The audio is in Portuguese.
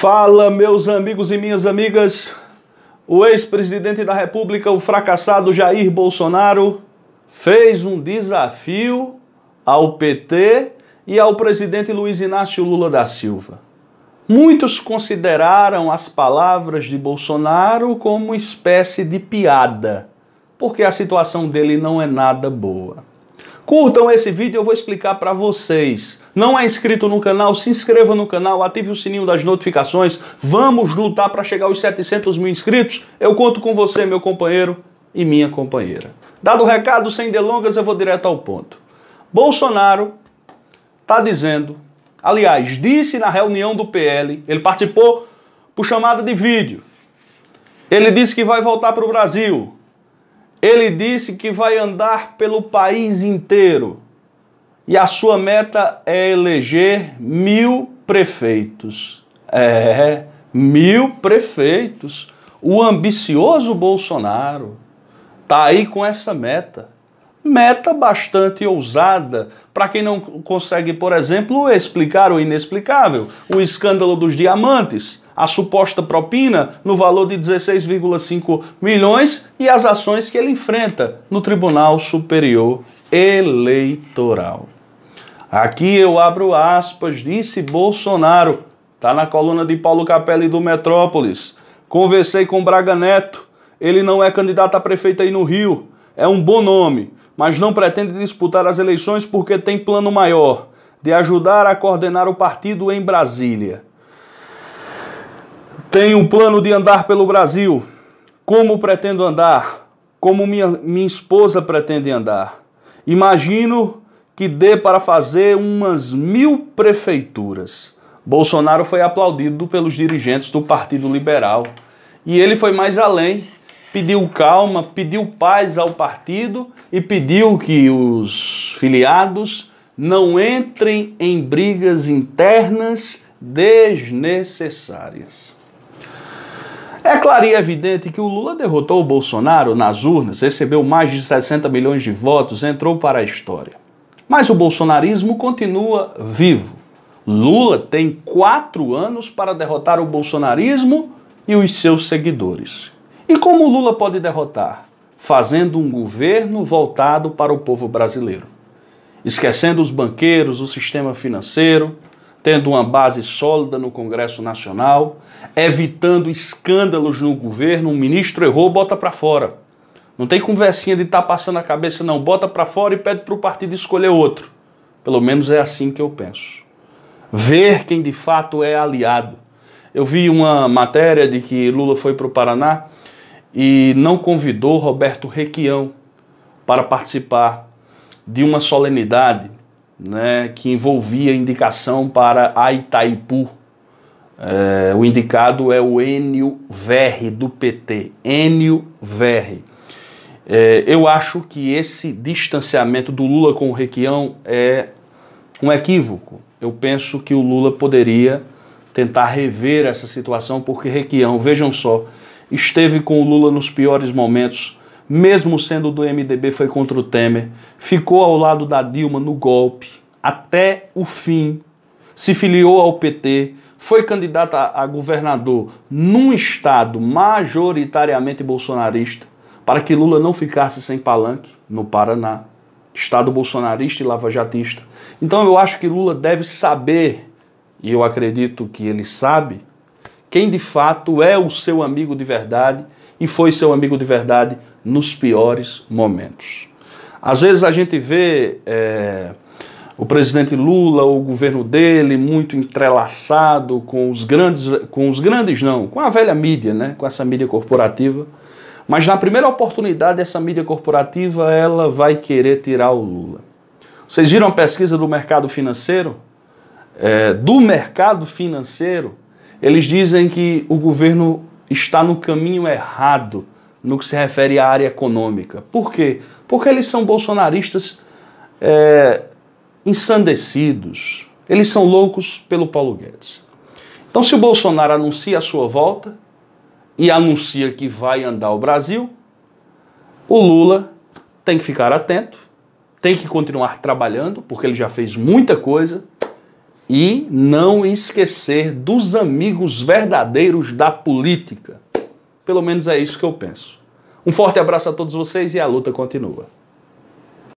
Fala, meus amigos e minhas amigas. O ex-presidente da República, o fracassado Jair Bolsonaro, fez um desafio ao PT e ao presidente Luiz Inácio Lula da Silva. Muitos consideraram as palavras de Bolsonaro como uma espécie de piada, porque a situação dele não é nada boa. Curtam esse vídeo, eu vou explicar para vocês não é inscrito no canal, se inscreva no canal, ative o sininho das notificações. Vamos lutar para chegar aos 700 mil inscritos. Eu conto com você, meu companheiro e minha companheira. Dado o recado, sem delongas, eu vou direto ao ponto. Bolsonaro está dizendo, aliás, disse na reunião do PL, ele participou por chamada de vídeo. Ele disse que vai voltar para o Brasil. Ele disse que vai andar pelo país inteiro e a sua meta é eleger mil prefeitos. É, mil prefeitos. O ambicioso Bolsonaro está aí com essa meta. Meta bastante ousada para quem não consegue, por exemplo, explicar o inexplicável, o escândalo dos diamantes, a suposta propina no valor de 16,5 milhões e as ações que ele enfrenta no Tribunal Superior Eleitoral. Aqui eu abro aspas, disse Bolsonaro. Tá na coluna de Paulo Capelli do Metrópolis. Conversei com Braga Neto. Ele não é candidato a prefeito aí no Rio. É um bom nome, mas não pretende disputar as eleições porque tem plano maior de ajudar a coordenar o partido em Brasília. Tenho um plano de andar pelo Brasil. Como pretendo andar? Como minha, minha esposa pretende andar? Imagino que dê para fazer umas mil prefeituras. Bolsonaro foi aplaudido pelos dirigentes do Partido Liberal. E ele foi mais além, pediu calma, pediu paz ao partido e pediu que os filiados não entrem em brigas internas desnecessárias. É claro e evidente que o Lula derrotou o Bolsonaro nas urnas, recebeu mais de 60 milhões de votos, entrou para a história. Mas o bolsonarismo continua vivo. Lula tem quatro anos para derrotar o bolsonarismo e os seus seguidores. E como Lula pode derrotar? Fazendo um governo voltado para o povo brasileiro. Esquecendo os banqueiros, o sistema financeiro, tendo uma base sólida no Congresso Nacional, evitando escândalos no governo, um ministro errou, bota para fora. Não tem conversinha de estar tá passando a cabeça, não. Bota para fora e pede para o partido escolher outro. Pelo menos é assim que eu penso. Ver quem de fato é aliado. Eu vi uma matéria de que Lula foi para o Paraná e não convidou Roberto Requião para participar de uma solenidade né, que envolvia indicação para a Itaipu. É, o indicado é o Enio Verre, do PT. Enio Verre. É, eu acho que esse distanciamento do Lula com o Requião é um equívoco. Eu penso que o Lula poderia tentar rever essa situação, porque Requião, vejam só, esteve com o Lula nos piores momentos, mesmo sendo do MDB, foi contra o Temer, ficou ao lado da Dilma no golpe até o fim, se filiou ao PT, foi candidata a governador num estado majoritariamente bolsonarista para que Lula não ficasse sem palanque no Paraná, Estado bolsonarista e lavajatista. Então eu acho que Lula deve saber, e eu acredito que ele sabe, quem de fato é o seu amigo de verdade e foi seu amigo de verdade nos piores momentos. Às vezes a gente vê é, o presidente Lula, o governo dele, muito entrelaçado com os grandes, com os grandes não, com a velha mídia, né, com essa mídia corporativa mas na primeira oportunidade, essa mídia corporativa ela vai querer tirar o Lula. Vocês viram a pesquisa do mercado financeiro? É, do mercado financeiro, eles dizem que o governo está no caminho errado no que se refere à área econômica. Por quê? Porque eles são bolsonaristas é, ensandecidos. Eles são loucos pelo Paulo Guedes. Então, se o Bolsonaro anuncia a sua volta, e anuncia que vai andar o Brasil, o Lula tem que ficar atento, tem que continuar trabalhando, porque ele já fez muita coisa, e não esquecer dos amigos verdadeiros da política. Pelo menos é isso que eu penso. Um forte abraço a todos vocês e a luta continua.